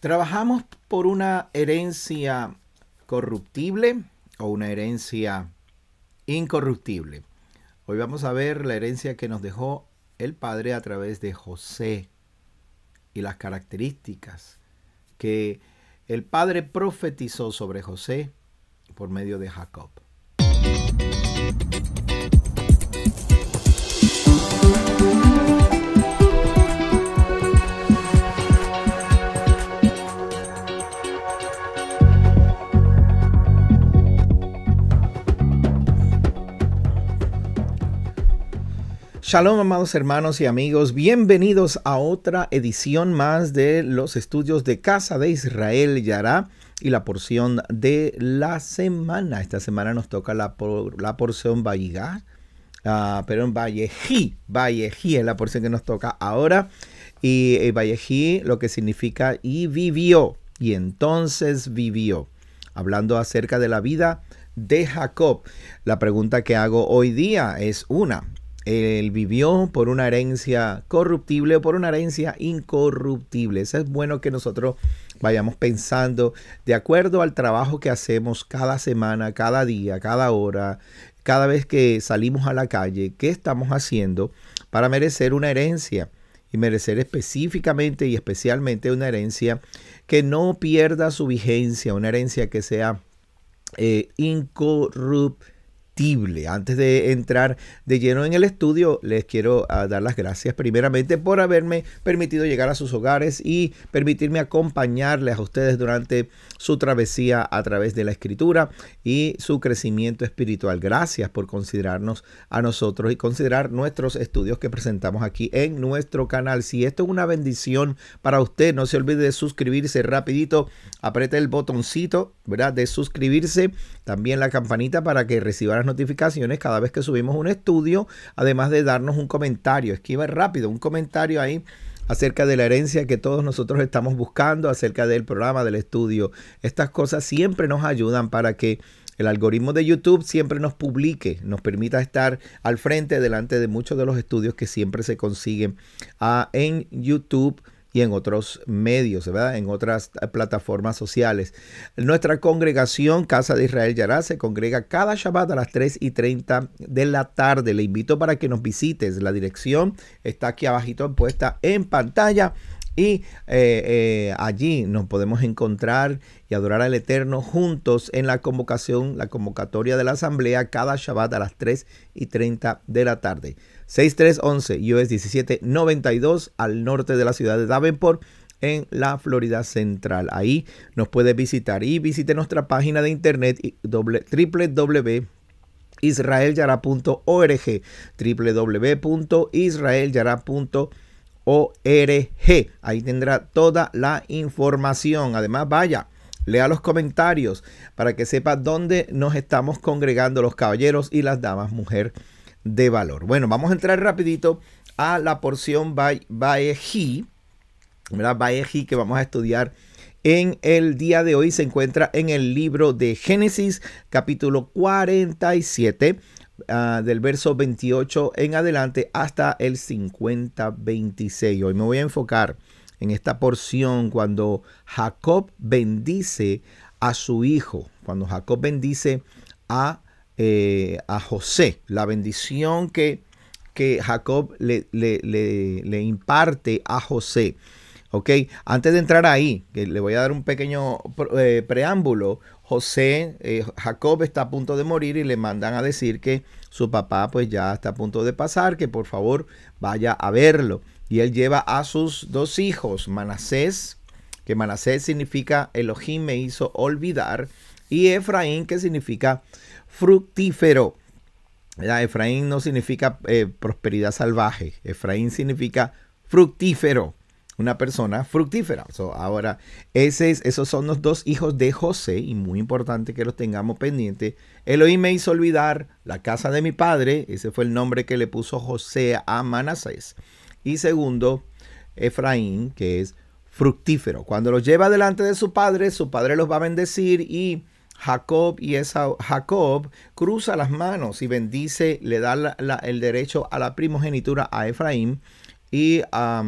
Trabajamos por una herencia corruptible o una herencia incorruptible. Hoy vamos a ver la herencia que nos dejó el Padre a través de José y las características que el Padre profetizó sobre José por medio de Jacob. Shalom, amados hermanos y amigos, bienvenidos a otra edición más de los estudios de Casa de Israel Yara, y la porción de la semana. Esta semana nos toca la, la porción Valligá, ah, pero en Vallejí, Vallejí es la porción que nos toca ahora. Y eh, Vallejí lo que significa y vivió, y entonces vivió, hablando acerca de la vida de Jacob. La pregunta que hago hoy día es una, él vivió por una herencia corruptible o por una herencia incorruptible. Eso es bueno que nosotros vayamos pensando de acuerdo al trabajo que hacemos cada semana, cada día, cada hora, cada vez que salimos a la calle, qué estamos haciendo para merecer una herencia y merecer específicamente y especialmente una herencia que no pierda su vigencia, una herencia que sea eh, incorruptible antes de entrar de lleno en el estudio, les quiero ah, dar las gracias primeramente por haberme permitido llegar a sus hogares y permitirme acompañarles a ustedes durante su travesía a través de la escritura y su crecimiento espiritual. Gracias por considerarnos a nosotros y considerar nuestros estudios que presentamos aquí en nuestro canal. Si esto es una bendición para usted, no se olvide de suscribirse rapidito, apriete el botoncito de suscribirse, también la campanita para que reciba las notificaciones cada vez que subimos un estudio, además de darnos un comentario. Esquiva rápido, un comentario ahí acerca de la herencia que todos nosotros estamos buscando, acerca del programa, del estudio. Estas cosas siempre nos ayudan para que el algoritmo de YouTube siempre nos publique, nos permita estar al frente, delante de muchos de los estudios que siempre se consiguen ah, en YouTube en otros medios, en otras eh, plataformas sociales. Nuestra congregación Casa de Israel Yará se congrega cada Shabbat a las 3 y 30 de la tarde. Le invito para que nos visites. La dirección está aquí abajito puesta en pantalla. Y eh, eh, allí nos podemos encontrar y adorar al Eterno juntos en la convocación, la convocatoria de la asamblea cada Shabbat a las 3 y 30 de la tarde. 6311 US 1792 al norte de la ciudad de Davenport en la Florida Central. Ahí nos puede visitar y visite nuestra página de internet Yara www.israelyara.org Ahí tendrá toda la información. Además, vaya, lea los comentarios para que sepa dónde nos estamos congregando los caballeros y las damas, mujer valor. Bueno, vamos a entrar rapidito a la porción Baeji, Baeji que vamos a estudiar en el día de hoy se encuentra en el libro de Génesis capítulo 47 ah, del verso 28 en adelante hasta el 50-26. Hoy me voy a enfocar en esta porción cuando Jacob bendice a su hijo, cuando Jacob bendice a eh, a José, la bendición que, que Jacob le, imparte a José. Ok, antes de entrar ahí, le voy a dar un pequeño eh, preámbulo. José, eh, Jacob está a punto de morir y le mandan a decir que su papá pues ya está a punto de pasar, que por favor vaya a verlo. Y él lleva a sus dos hijos, Manasés, que Manasés significa Elohim me hizo olvidar, y Efraín, que significa fructífero. La Efraín no significa eh, prosperidad salvaje, Efraín significa fructífero, una persona fructífera. ahora, ese esos son los dos hijos de José y muy importante que los tengamos pendientes. Elohim me hizo olvidar la casa de mi padre, ese fue el nombre que le puso José a Manasés. Y segundo, Efraín, que es fructífero. Cuando los lleva delante de su padre, su padre los va a bendecir y Jacob y esa Jacob cruza las manos y bendice, le da el derecho a la primogenitura a Efraín y a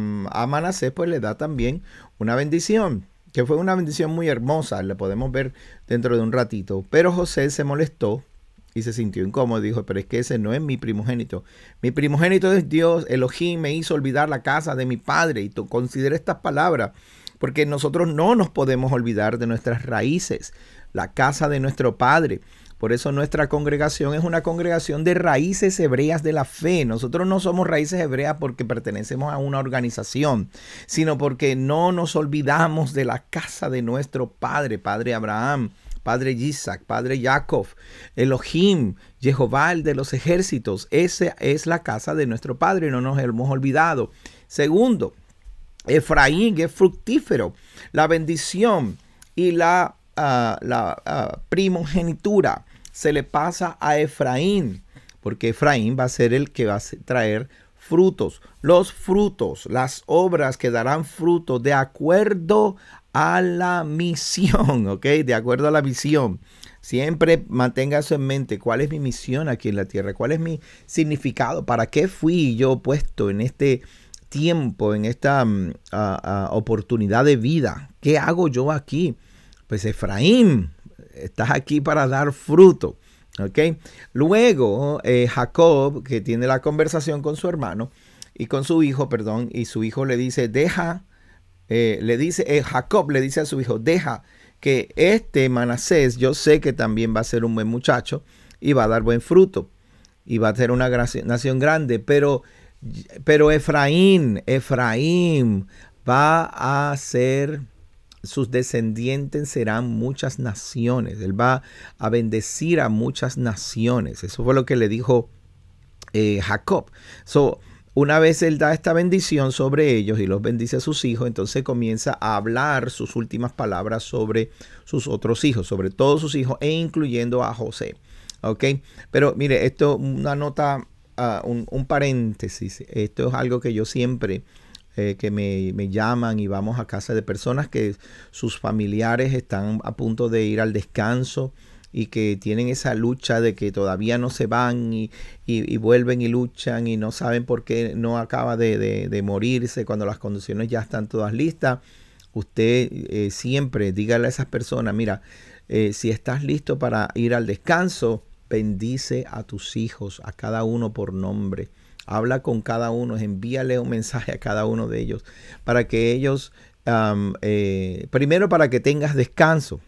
Manasés pues le da también una bendición, que fue una bendición muy hermosa, la podemos ver dentro de un ratito. Pero José se molestó y se sintió incómodo. Dijo, pero es que ese no es mi primogénito. Mi primogénito es Dios. Elohim me hizo olvidar la casa de mi padre. Y considera estas palabras, porque nosotros no nos podemos olvidar de nuestras raíces la casa de nuestro Padre. Por eso nuestra congregación es una congregación de raíces hebreas de la fe. Nosotros no somos raíces hebreas porque pertenecemos a una organización, sino porque no nos olvidamos de la casa de nuestro Padre, Padre Abraham, Padre Isaac, Padre Jacob, Elohim, Jehová el de los ejércitos. Esa es la casa de nuestro Padre, no nos hemos olvidado. Segundo, Efraín es fructífero. La bendición y la la primogenitura se le pasa a Efraín, porque Efraín va a ser el que va a traer frutos, los frutos, las obras que darán fruto de acuerdo a la misión, ¿ok? De acuerdo a la visión. Siempre mantenga eso en mente, cuál es mi misión aquí en la tierra, cuál es mi significado, para qué fui yo puesto en este tiempo, en esta mm, oportunidad de vida, qué hago yo aquí pues Efraín, estás aquí para dar fruto. Luego eh, Jacob, que tiene la conversación con su hermano y con su hijo, perdón, y su hijo le dice, deja, eh, le dice, eh, Jacob le dice a su hijo, deja que este Manasés, yo sé que también va a ser un buen muchacho y va a dar buen fruto y va a ser una nación grande, pero, pero Efraín, Efraín va a ser sus descendientes serán muchas naciones. Él va a bendecir a muchas naciones. Eso fue lo que le dijo eh, Jacob. So, una vez él da esta bendición sobre ellos y los bendice a sus hijos, entonces comienza a hablar sus últimas palabras sobre sus otros hijos, sobre todos sus hijos e incluyendo a José. ¿Ok? Pero mire, esto una nota, ah, un, un paréntesis. Esto es algo que yo siempre eh, que me, llaman y vamos a casa de personas que sus familiares están a punto de ir al descanso y que tienen esa lucha de que todavía no se van y, vuelven y luchan y no saben por qué no acaba de, morirse cuando las condiciones ya están todas listas. Usted eh, siempre dígale a esas personas, mira, eh, si estás listo para ir al descanso, bendice a tus hijos, a cada uno por nombre Habla con cada uno, envíale un mensaje a cada uno de ellos para que ellos, eh, primero para que tengas descanso.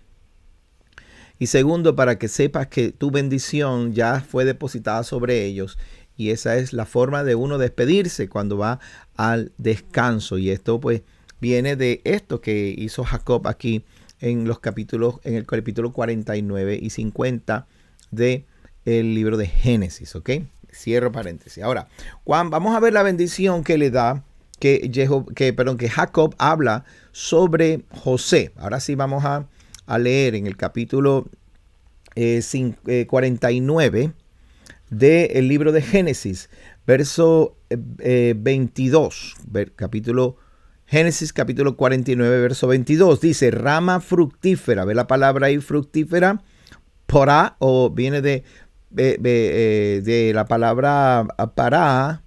Y segundo, para que sepas que tu bendición ya fue depositada sobre ellos y esa es la forma de uno despedirse cuando va al descanso. Y esto pues viene de esto que hizo Jacob aquí en los capítulos, en el capítulo 49 y 50 de el libro de Génesis, ¿ok? Cierro paréntesis. Ahora, Juan, vamos a ver la bendición que le da, que, que, perdón, que Jacob habla sobre José. Ahora sí vamos a, leer en el capítulo 49 eh, eh, del libro de Génesis, verso 22, eh, ver, capítulo Génesis capítulo 49, verso 22, dice, rama fructífera, ve la palabra ahí fructífera, porá, o viene de eh, de, la palabra para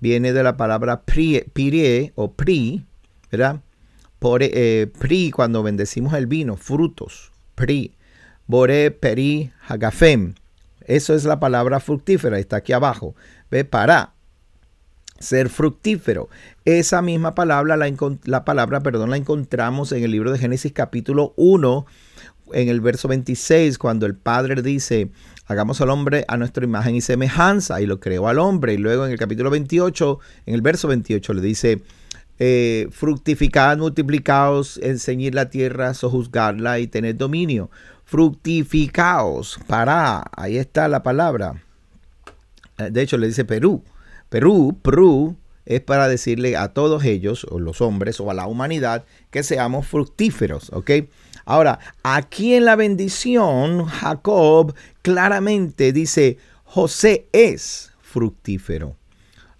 viene de la palabra pri, o pri, ¿verdad? Por, eh, pri, cuando bendecimos el vino, frutos, pri. Bore, peri, hagafem. Eso es la palabra fructífera, está aquí abajo. Ve, para, ser fructífero. Esa misma palabra, la, la, palabra, perdón, la encontramos en el libro de Génesis capítulo 1, en el verso 26, cuando el Padre dice, hagamos al hombre a nuestra imagen y semejanza, y lo creó al hombre. Y luego en el capítulo 28, en el verso 28, le dice, eh, fructificad, multiplicaos, la tierra, sojuzgarla y tener dominio. Fructificaos, para, ahí está la palabra. Eh, de hecho, le dice Perú. Perú, Perú, es para decirle a todos ellos, o los hombres, o a la humanidad, que seamos fructíferos, ¿ok? Ahora, aquí en la bendición, Jacob claramente dice, José es fructífero.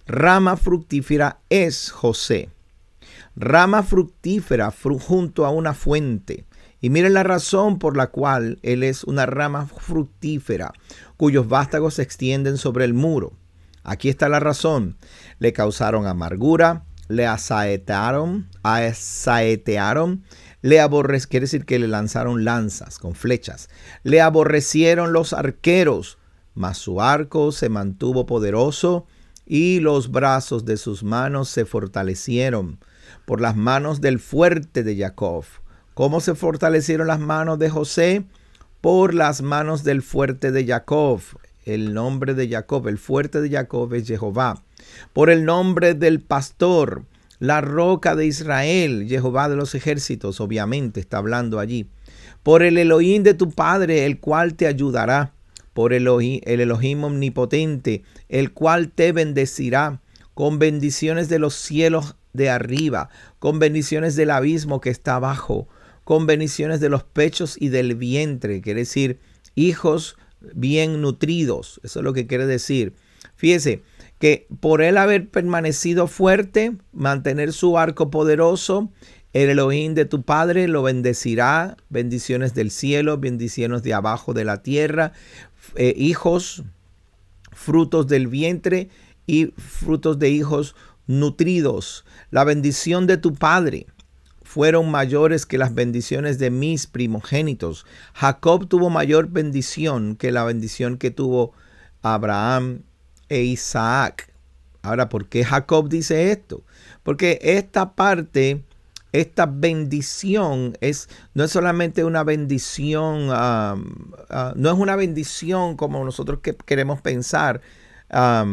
Rama fructífera es José. Rama fructífera junto a una fuente. Y miren la razón por la cual él es una rama fructífera, cuyos vástagos se extienden sobre el muro. Aquí está la razón. Le causaron amargura, le asaetearon, asaetearon, le quiere decir que le lanzaron lanzas con flechas. Le aborrecieron los arqueros, mas su arco se mantuvo poderoso y los brazos de sus manos se fortalecieron por las manos del fuerte de Jacob. ¿Cómo se fortalecieron las manos de José? Por las manos del fuerte de Jacob. El nombre de Jacob, el fuerte de Jacob es Jehová. Por el nombre del pastor, la roca de Israel, Jehová de los ejércitos, obviamente está hablando allí. Por el Elohim de tu Padre, el cual te ayudará. Por Elohim, el Elohim omnipotente, el cual te bendecirá con bendiciones de los cielos de arriba, con bendiciones del abismo que está abajo, con bendiciones de los pechos y del vientre, quiere decir hijos bien nutridos, eso es lo que quiere decir. Fíjese, que por él haber permanecido fuerte, mantener su arco poderoso, el Elohim de tu Padre lo bendecirá, bendiciones del cielo, bendiciones de abajo de la tierra, eh, hijos, frutos del vientre y frutos de hijos nutridos. La bendición de tu Padre fueron mayores que las bendiciones de mis primogénitos. Jacob tuvo mayor bendición que la bendición que tuvo Abraham e Isaac. Ahora, ¿por qué Jacob dice esto? Porque esta parte, esta bendición es, no es solamente una bendición, um, uh, no es una bendición como nosotros que queremos pensar, Ah,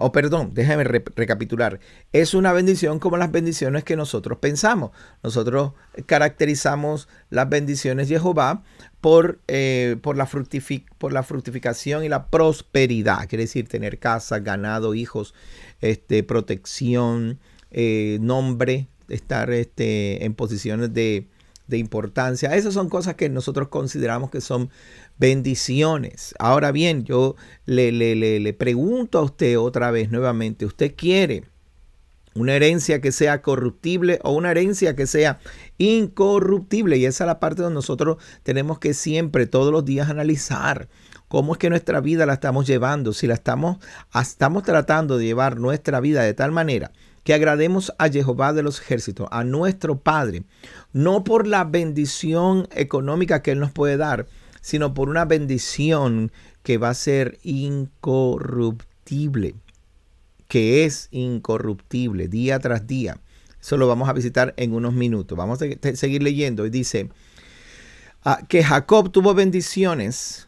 o oh, perdón, déjame recapitular. Es una bendición como las bendiciones que nosotros pensamos. Nosotros caracterizamos las bendiciones de Jehová por, eh, por, la por la fructificación y la prosperidad. Quiere decir tener casa, ganado, hijos, este, protección, eh, nombre, estar este, en posiciones de, de importancia. Esas son cosas que nosotros consideramos que son bendiciones. Ahora bien, yo le, le, pregunto a usted otra vez nuevamente, ¿usted quiere una herencia que sea corruptible o una herencia que sea incorruptible? Y esa es la parte donde nosotros tenemos que siempre, todos los días, analizar. ¿Cómo es que nuestra vida la estamos llevando? Si la estamos, estamos tratando de llevar nuestra vida de tal manera que agrademos a Jehová de los ejércitos, a nuestro Padre, no por la bendición económica que Él nos puede dar, sino por una bendición que va a ser incorruptible, que es incorruptible día tras día. Eso lo vamos a visitar en unos minutos. Vamos a seguir leyendo y dice ah, que Jacob tuvo bendiciones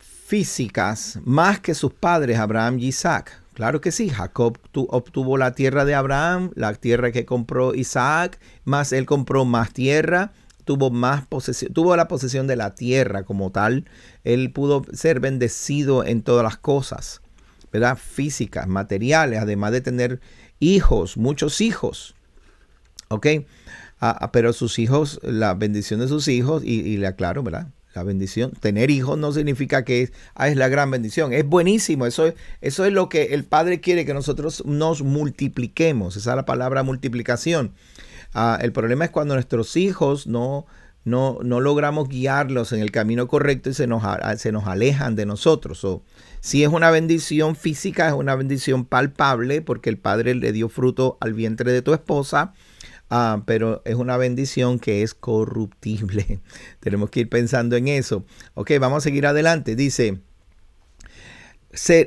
físicas más que sus padres Abraham y Isaac Claro que sí, Jacob obtuvo la tierra de Abraham, la tierra que compró Isaac, más él compró más tierra, tuvo más posesión, tuvo la posesión de la tierra como tal. Él pudo ser bendecido en todas las cosas, ¿verdad? Físicas, materiales, además de tener hijos, muchos hijos. ¿Ok? Ah, ah, pero sus hijos, la bendición de sus hijos, y, y le aclaro, ¿verdad? La bendición, tener hijos no significa que ah, es, la gran bendición, es buenísimo, eso es, eso es lo que el Padre quiere, que nosotros nos multipliquemos, esa es la palabra multiplicación. Ah, el problema es cuando nuestros hijos no, no, no, logramos guiarlos en el camino correcto y se nos, se nos alejan de nosotros. O, si es una bendición física, es una bendición palpable porque el Padre le dio fruto al vientre de tu esposa Ah, pero es una bendición que es corruptible. Tenemos que ir pensando en eso. Ok, vamos a seguir adelante. Dice,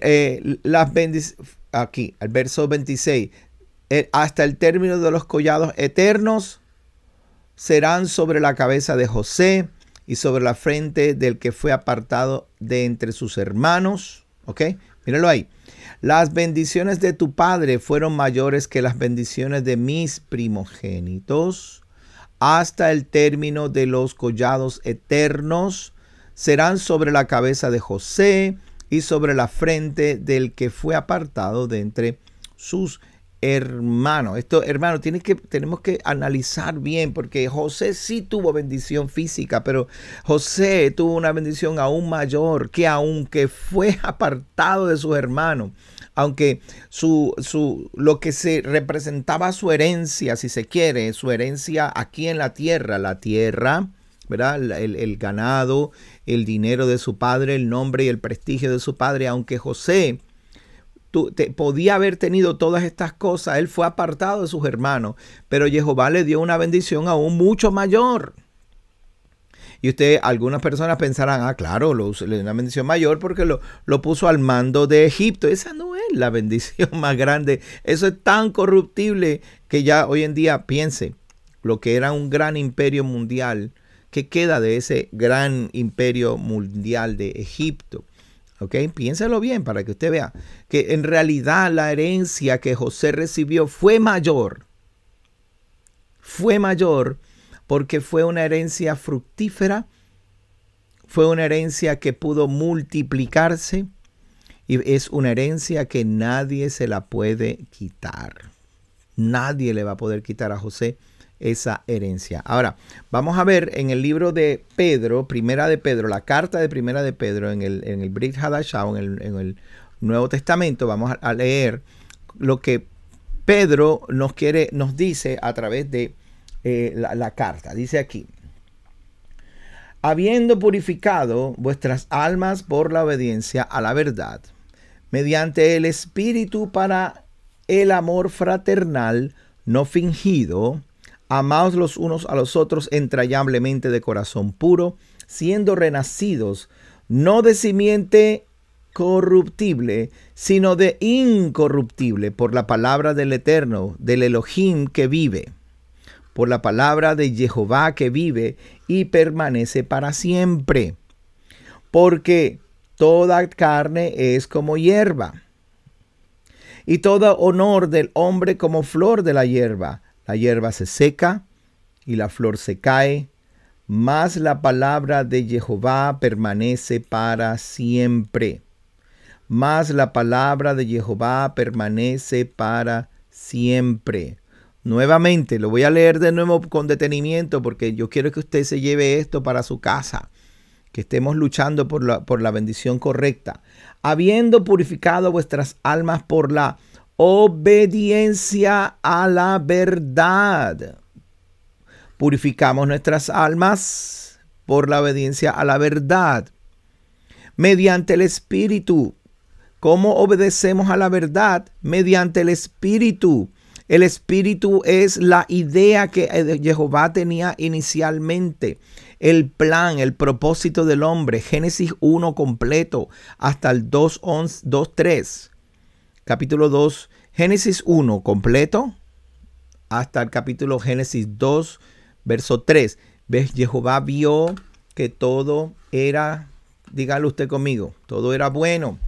eh, las eh, aquí, al verso 26, eh, hasta el término de los collados eternos serán sobre la cabeza de José y sobre la frente del que fue apartado de entre sus hermanos. Ok, mírenlo ahí. Las bendiciones de tu Padre fueron mayores que las bendiciones de mis primogénitos. Hasta el término de los collados eternos serán sobre la cabeza de José y sobre la frente del que fue apartado de entre sus hermano. Esto, hermano, que, tenemos que analizar bien, porque José sí tuvo bendición física, pero José tuvo una bendición aún mayor, que aunque fue apartado de sus hermanos, aunque su, su, lo que se representaba su herencia, si se quiere, su herencia aquí en la tierra, la tierra, ¿verdad? El, el ganado, el dinero de su padre, el nombre y el prestigio de su padre, aunque José tú, podía haber tenido todas estas cosas. Él fue apartado de sus hermanos, pero Jehová le dio una bendición aún mucho mayor. Y usted, algunas personas pensarán, ah, claro, le dio una bendición mayor porque lo, lo puso al mando de Egipto. Esa no es la bendición más grande. Eso es tan corruptible que ya hoy en día piense lo que era un gran imperio mundial. ¿Qué queda de ese gran imperio mundial de Egipto? ¿Ok? Piénselo bien para que usted vea que en realidad la herencia que José recibió fue mayor. Fue mayor porque fue una herencia fructífera, fue una herencia que pudo multiplicarse y es una herencia que nadie se la puede quitar. Nadie le va a poder quitar a José esa herencia. Ahora, vamos a ver en el libro de Pedro, Primera de Pedro, la carta de Primera de Pedro, en el, en el en el, Nuevo Testamento, vamos a leer lo que Pedro nos quiere, nos dice a través de eh, la, la carta. Dice aquí. Habiendo purificado vuestras almas por la obediencia a la verdad, mediante el Espíritu para el amor fraternal no fingido, Amaos los unos a los otros entrañablemente de corazón puro, siendo renacidos, no de simiente corruptible, sino de incorruptible, por la palabra del Eterno, del Elohim que vive, por la palabra de Jehová que vive y permanece para siempre. Porque toda carne es como hierba, y todo honor del hombre como flor de la hierba la hierba se seca y la flor se cae, mas la palabra de Jehová permanece para siempre. Más la palabra de Jehová permanece para siempre. Nuevamente, lo voy a leer de nuevo con detenimiento porque yo quiero que usted se lleve esto para su casa, que estemos luchando por por la bendición correcta. Habiendo purificado vuestras almas por la obediencia a la verdad. Purificamos nuestras almas por la obediencia a la verdad. Mediante el Espíritu. ¿Cómo obedecemos a la verdad? Mediante el Espíritu. El Espíritu es la idea que eh, Jehová tenía inicialmente, el plan, el propósito del hombre, Génesis 1 completo hasta el 2.3 capítulo 2, Génesis 1 completo, hasta el capítulo Génesis 2, verso 3. ¿Ves? Jehová vio que todo era, dígalo usted conmigo, todo era bueno.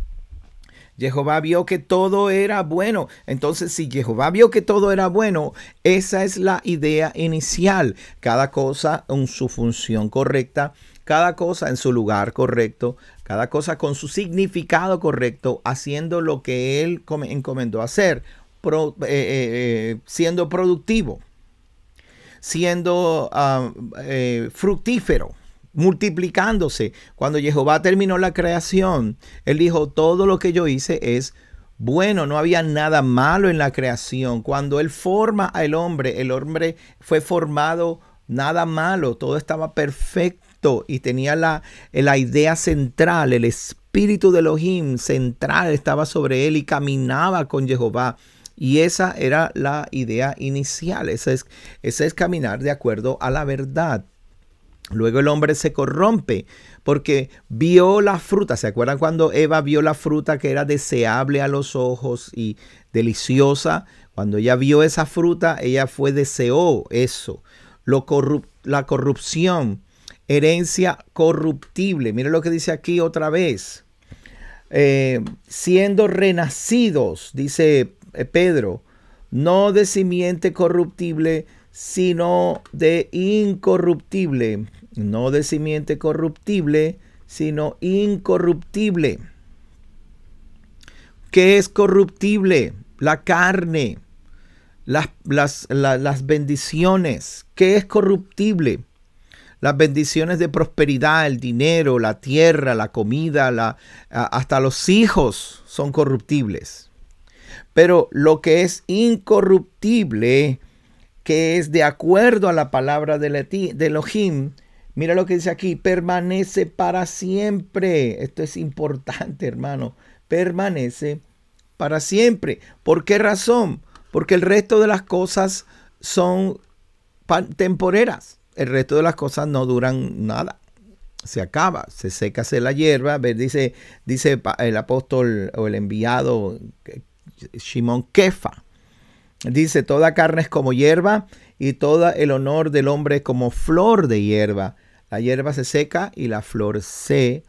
Jehová vio que todo era bueno. Entonces, si Jehová vio que todo era bueno, esa es la idea inicial. Cada cosa en su función correcta cada cosa en su lugar correcto, cada cosa con su significado correcto, haciendo lo que Él encomendó hacer, eh, eh, eh, siendo productivo, siendo ah, fructífero multiplicándose. Cuando Jehová terminó la creación, él dijo, todo lo que yo hice es bueno, no había nada malo en la creación. Cuando él forma al hombre, el hombre fue formado nada malo, todo estaba perfecto y tenía la, la idea central, el espíritu de Elohim central estaba sobre él y caminaba con Jehová. Y esa era la idea inicial, ese es, es caminar de acuerdo a la verdad. Luego el hombre se corrompe porque vio la fruta. ¿Se acuerdan cuando Eva vio la fruta que era deseable a los ojos y deliciosa? Cuando ella vio esa fruta, ella fue deseó eso. la corrupción herencia corruptible. Mire lo que dice aquí otra vez. Eh, siendo renacidos, dice eh, Pedro, no de simiente corruptible, sino de incorruptible. No de simiente corruptible, sino incorruptible. ¿Qué es corruptible? La carne, las, las bendiciones. ¿Qué es corruptible? las bendiciones de prosperidad, el dinero, la tierra, la comida, la, hasta los hijos son corruptibles. Pero lo que es incorruptible, que es de acuerdo a la palabra de, de Elohim, mira lo que dice aquí, permanece para siempre. Esto es importante, hermano. Permanece para siempre. ¿Por qué razón? Porque el resto de las cosas son temporeras el resto de las cosas no duran nada. Se acaba, se seca se la hierba. dice, dice el apóstol o el enviado Shimon Kefa. Dice, toda carne es como hierba y todo el honor del hombre es como flor de hierba. La hierba se seca y la flor se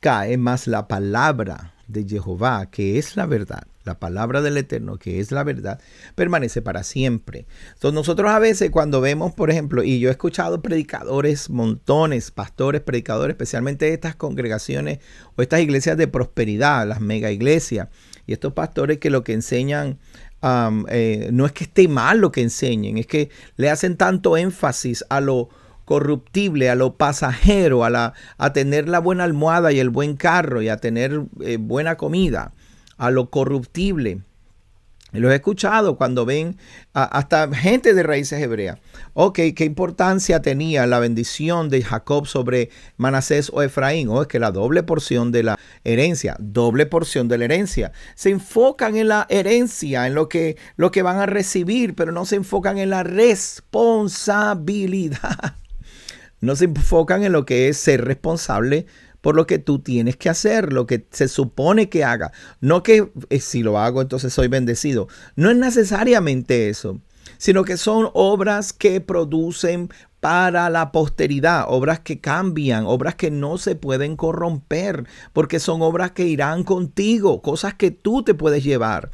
cae, más la palabra de Jehová, que es la verdad, la palabra del Eterno, que es la verdad, permanece para siempre. Entonces nosotros a veces cuando vemos, por ejemplo, y yo he escuchado predicadores, montones, pastores, predicadores, especialmente estas congregaciones o estas iglesias de prosperidad, las mega iglesias, y estos pastores que lo que enseñan eh, no es que esté mal lo que enseñen, es que le hacen tanto énfasis a lo corruptible, a lo pasajero, a, la, a tener la buena almohada y el buen carro y a tener eh, buena comida a lo corruptible. Lo he escuchado cuando ven hasta gente de raíces hebreas. Ok, ¿qué importancia tenía la bendición de Jacob sobre Manasés o Efraín? O oh, es que la doble porción de la herencia, doble porción de la herencia. Se enfocan en la herencia, en lo que, lo que van a recibir, pero no se enfocan en la responsabilidad. No se enfocan en lo que es ser responsable por lo que tú tienes que hacer, lo que se supone que haga. No que eh, si lo hago entonces soy bendecido. No es necesariamente eso, sino que son obras que producen para la posteridad, obras que cambian, obras que no se pueden corromper, porque son obras que irán contigo, cosas que tú te puedes llevar.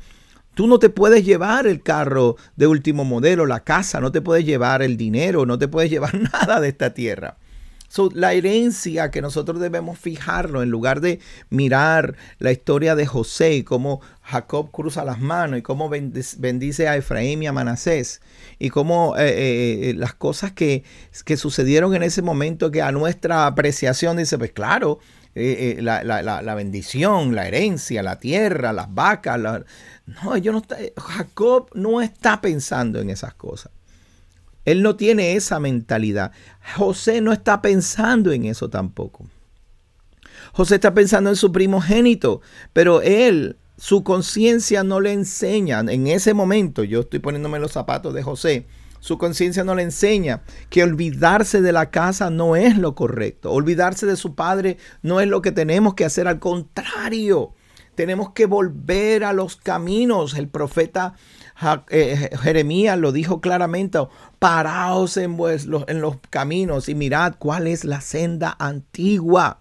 Tú no te puedes llevar el carro de último modelo, la casa, no te puedes llevar el dinero, no te puedes llevar nada de esta tierra. So, la herencia que nosotros debemos fijarlo en lugar de mirar la historia de José y cómo Jacob cruza las manos y cómo bendice a Efraín y a Manasés y cómo eh, eh, eh, las cosas que, sucedieron en ese momento que a nuestra apreciación dice, pues claro, la, bendición, la herencia, la tierra, las vacas. No, yo no Jacob no está pensando en esas cosas. Él no tiene esa mentalidad. José no está pensando en eso tampoco. José está pensando en su primogénito, pero él, su conciencia no le enseña. En ese momento, yo estoy poniéndome los zapatos de José, su conciencia no le enseña que olvidarse de la casa no es lo correcto. Olvidarse de su padre no es lo que tenemos que hacer. Al contrario, tenemos que volver a los caminos. El profeta eh, Jeremías lo dijo claramente, paraos en, los, en los caminos y mirad cuál es la senda antigua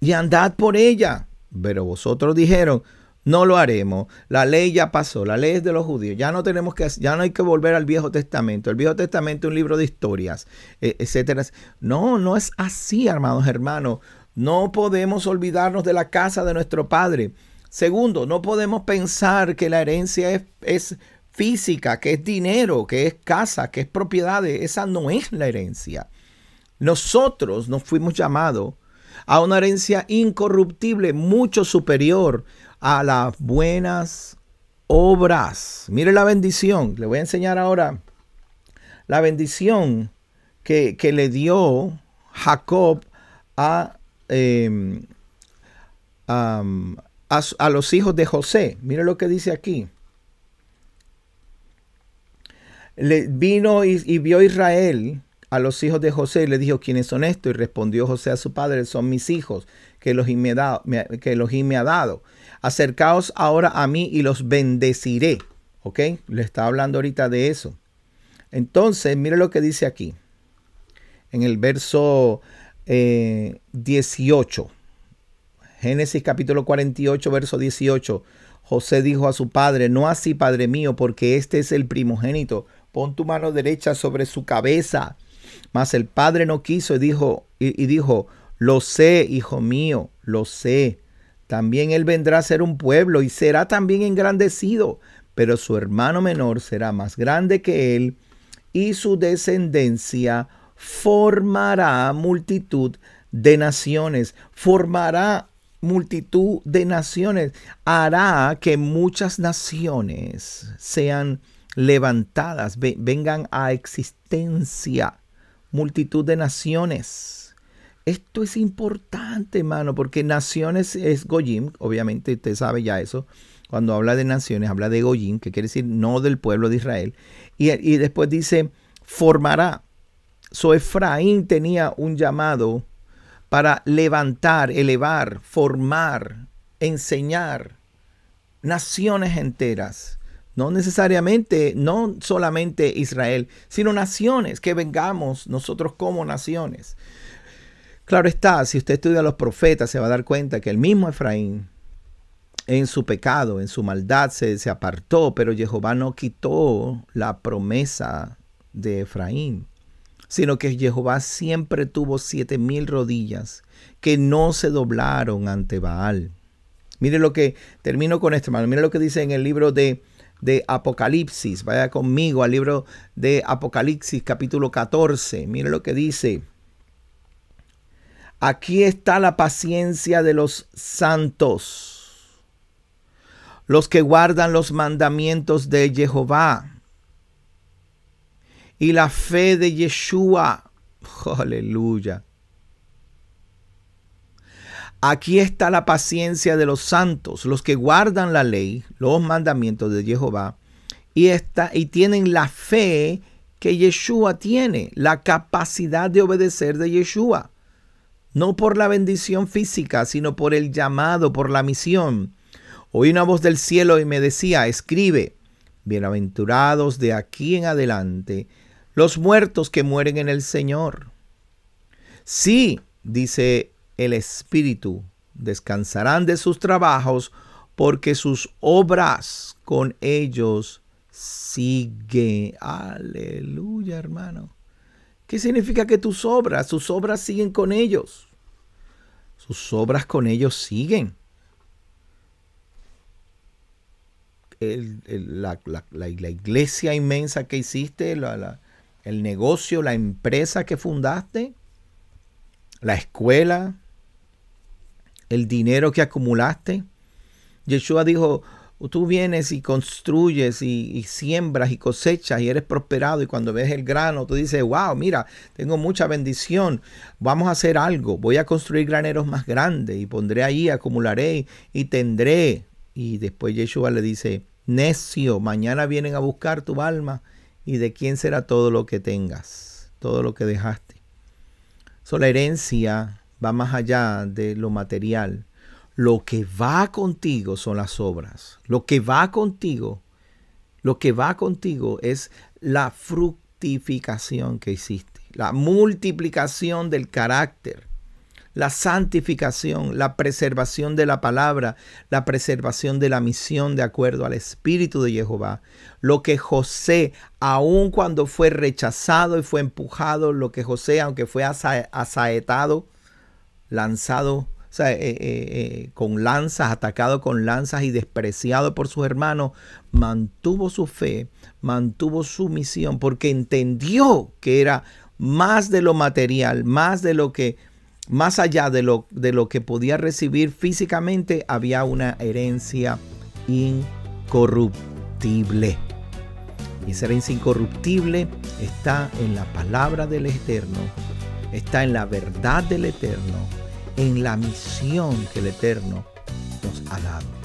y andad por ella. Pero vosotros dijeron, no lo haremos. La ley ya pasó, la ley es de los judíos. Ya no tenemos que, ya no hay que volver al Viejo Testamento. El Viejo Testamento es un libro de historias, e, etcétera. No, no es así, hermanos, hermanos. No podemos olvidarnos de la casa de nuestro Padre. Segundo, no podemos pensar que la herencia es, física, que es dinero, que es casa, que es propiedades. Esa no es la herencia. Nosotros nos fuimos llamados a una herencia incorruptible, mucho superior a las buenas obras. Mire la bendición. Le voy a enseñar ahora la bendición que, le dio Jacob a, em, a, los hijos de José. Mire lo que dice aquí. Le vino y, vio Israel a los hijos de José y le dijo, ¿quiénes son estos? Y respondió José a su padre, son mis hijos, que los me, me, ha dado. Acercaos ahora a mí y los bendeciré. ¿Ok? Le está hablando ahorita de eso. Entonces, mire lo que dice aquí, en el verso eh, 18. Génesis capítulo 48, verso 18. José dijo a su padre, no así, padre mío, porque este es el primogénito. Pon tu mano derecha sobre su cabeza. Mas el padre no quiso y dijo, y, dijo, lo sé, hijo mío, lo sé. También él vendrá a ser un pueblo y será también engrandecido, pero su hermano menor será más grande que él y su descendencia formará multitud de naciones, formará multitud de naciones, hará que muchas naciones sean levantadas, vengan a existencia, multitud de naciones. Esto es importante, hermano, porque naciones es Goyim, obviamente usted sabe ya eso. Cuando habla de naciones, habla de Goyim, que quiere decir no del pueblo de Israel. Y, después dice, formará. So Efraín tenía un llamado para levantar, elevar, formar, enseñar naciones enteras. No necesariamente, no solamente Israel, sino naciones, que vengamos nosotros como naciones. Claro está, si usted estudia los profetas, se va a dar cuenta que el mismo Efraín, en su pecado, en su maldad, se, se apartó, pero Jehová no quitó la promesa de Efraín sino que Jehová siempre tuvo siete mil rodillas que no se doblaron ante Baal. Mire lo que, termino con esto, hermano, mire lo que dice en el libro de, de Apocalipsis, vaya conmigo al libro de Apocalipsis capítulo 14, mire lo que dice. Aquí está la paciencia de los santos, los que guardan los mandamientos de Jehová y la fe de Yeshua. Aleluya. Aquí está la paciencia de los santos, los que guardan la ley, los mandamientos de Jehová, y, y tienen la fe que Yeshua tiene, la capacidad de obedecer de Yeshua. No por la bendición física, sino por el llamado, por la misión. Oí una voz del cielo y me decía, escribe, bienaventurados de aquí en adelante los muertos que mueren en el Señor. Sí, dice el Espíritu, descansarán de sus trabajos porque sus obras con ellos siguen. Aleluya, hermano. ¿Qué significa que tus obras, sus obras siguen con ellos? Sus obras con ellos siguen. la, la, iglesia inmensa que hiciste, la, el negocio, la empresa que fundaste, la escuela, el dinero que acumulaste. Yeshua dijo, tú vienes y construyes y, siembras y cosechas y eres prosperado y cuando ves el grano tú dices, wow, mira, tengo mucha bendición, vamos a hacer algo, voy a construir graneros más grandes y pondré ahí, acumularé y tendré. Y después Yeshua le dice, necio, mañana vienen a buscar tu alma y de quién será todo lo que tengas, todo lo que dejaste. So, la herencia va más allá de lo material. Lo que va contigo son las obras. Lo que va contigo, lo que va contigo es la fructificación que hiciste, la multiplicación del carácter, la santificación, la preservación de la palabra, la preservación de la misión de acuerdo al Espíritu de Jehová. Lo que José, aun cuando fue rechazado y fue empujado, lo que José, aunque fue asaetado, lanzado eh, eh, eh, con lanzas, atacado con lanzas y despreciado por sus hermanos, mantuvo su fe, mantuvo su misión, porque entendió que era más de lo material, más de lo que más allá de lo, de lo que podía recibir físicamente, había una herencia incorruptible. Y esa herencia incorruptible está en la palabra del Eterno, está en la verdad del Eterno, en la misión que el Eterno nos ha dado.